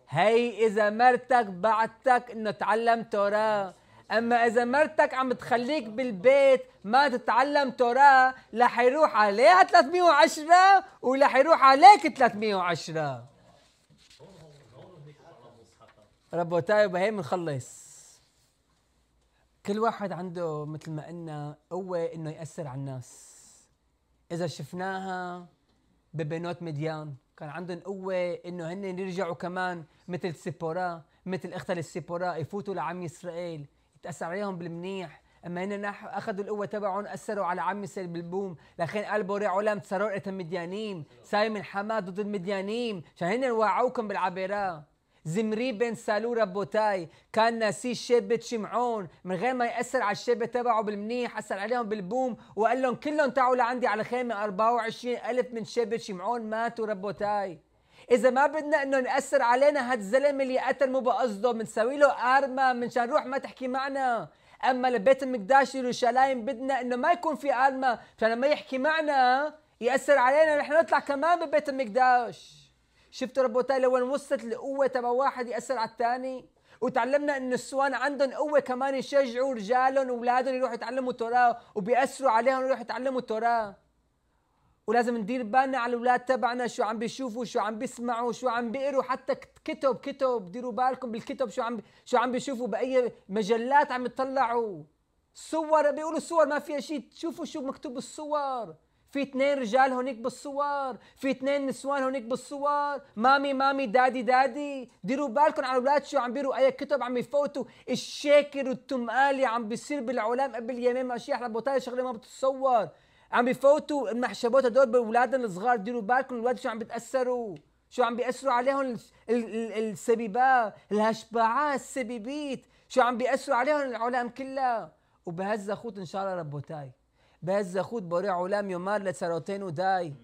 Speaker 1: هي إذا مرتك بعتك إنه تعلم توراه أما إذا مرتك عم تخليك بالبيت ما تتعلم توراه رح يروح عليها 310 ورح يروح عليك 310 ربوتاي وبهي بنخلص كل واحد عنده مثل ما قلنا قوة إنه يأثر على الناس اذا شفناها ببنات مديان كان عندهم قوه انه هن يرجعوا كمان مثل سيبورا مثل اختها السيبورا يفوتوا لعم اسرائيل يتاثر عليهم بالمنيح اما هن اخذوا القوه تبعهم اثروا على عم اسرائيل بالبوم لكن قلبوا ريع علم تسرقت المديانين سايم الحماه ضد المديانين عشان هن وعوكم بالعبيرات زمري بن سالو ربوتاي كان ناسي شابة شمعون من غير ما يأثر على الشابة تبعه بالمنيح أثر عليهم بالبوم وقال لهم كلهم تعوا لعندي على خيمة 24 ألف من شابة شمعون ماتوا ربوتاي إذا ما بدنا إنه نأثر علينا هاد الزلمة اللي قتل مو بقصده بنسوي له أرما منشان روح ما تحكي معنا أما لبيت المقداش يروشلايم بدنا إنه ما يكون في أرما مشان ما يحكي معنا يأثر علينا نحن نطلع كمان ببيت المقداش شفتوا ربوتاي لو وصلت القوه تبع واحد ياثر على الثاني وتعلمنا ان النسوان عندهم قوه كمان يشجعوا رجالهم واولادهم يروحوا يتعلموا التوراه وبياثروا عليهم يروحوا يتعلموا التوراه ولازم ندير بالنا على الاولاد تبعنا شو عم بيشوفوا شو عم بيسمعوا شو عم بيقروا حتى كتب كتب ديروا بالكم بالكتب شو عم شو عم بيشوفوا باي مجلات عم يطلعوا صور بيقولوا صور ما فيها شيء شوفوا شو مكتوب بالصور في اثنين رجال هونيك بالصور في اثنين نسوان هونيك بالصور مامي مامي دادي دادي ديروا بالكم على الاولاد شو عم بيروا اي كتب عم يفوتوا الشاكر والتمالي عم بيصير بالعلام قبل يمين اشياء بوتاي شغله ما بتتصور عم بفوتوا المحشبات هدول باولادهم الصغار ديروا بالكم الاولاد شو عم بتاثروا شو عم بيأثروا عليهم السبيبات الهشباعات السبيبيت شو عم بيأثروا عليهم العلام كلها وبهذا خوت ان شاء الله ربوتاي بهز اخوت بوري علام يمار لسراتين وداي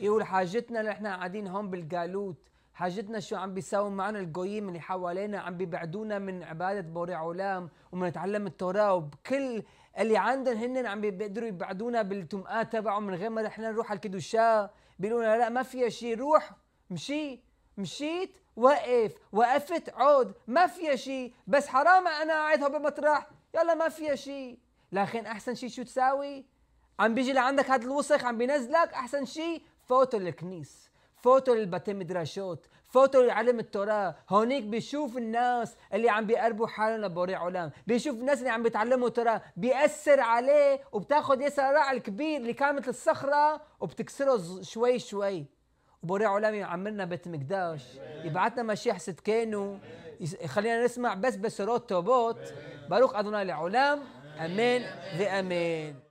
Speaker 1: يقول حاجتنا اللي احنا قاعدين هون بالجالوت حاجتنا شو عم بيساووا معنا الجويم اللي حوالينا عم بيبعدونا من عبادة بوري علام ومن نتعلم التوراة وبكل اللي عندهم هن عم بيقدروا يبعدونا بالتمقات تبعهم من غير ما احنا نروح على الكدوشاه بيقولوا لا ما فيها شيء روح مشي مشيت وقف وقفت عود ما فيها شيء بس حرام انا قاعد هون بمطرح يلا ما فيها شيء لكن احسن شيء شو تساوي عم بيجي لعندك هذا الوسخ عم بينزلك احسن شيء فوتوا للكنيس فوتوا للباتيم دراشوت فوتوا لعلم التوراة هونيك بيشوف الناس اللي عم بيقربوا حالهم لبوري علام بيشوف الناس اللي عم بيتعلموا التوراة بيأثر عليه وبتاخد يا صراع الكبير اللي كان مثل الصخرة وبتكسره شوي شوي وبوري علام يعملنا بيت مقداش يبعتنا مشيح ستكينو يخلينا نسمع بس بسرات توبوت باروك أدونا لعلام أمين ذي أمين